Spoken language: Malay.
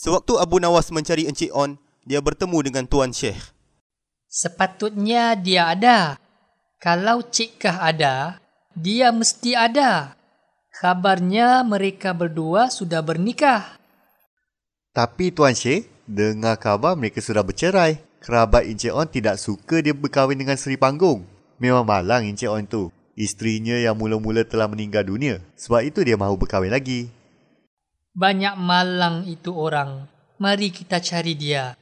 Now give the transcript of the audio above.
Sewaktu Abu Nawas mencari Encik On, dia bertemu dengan Tuan Sheikh. Sepatutnya dia ada. Kalau Cik Kah ada, dia mesti ada. Kabarnya mereka berdua sudah bernikah. Tapi Tuan Sheikh, dengar khabar mereka sudah bercerai. Kerabat Encik On tidak suka dia berkahwin dengan Seri Panggung. Memang malang Encik On tu. Isterinya yang mula-mula telah meninggal dunia. Sebab itu dia mahu berkahwin lagi banyak malang itu orang. Mari kita cari dia.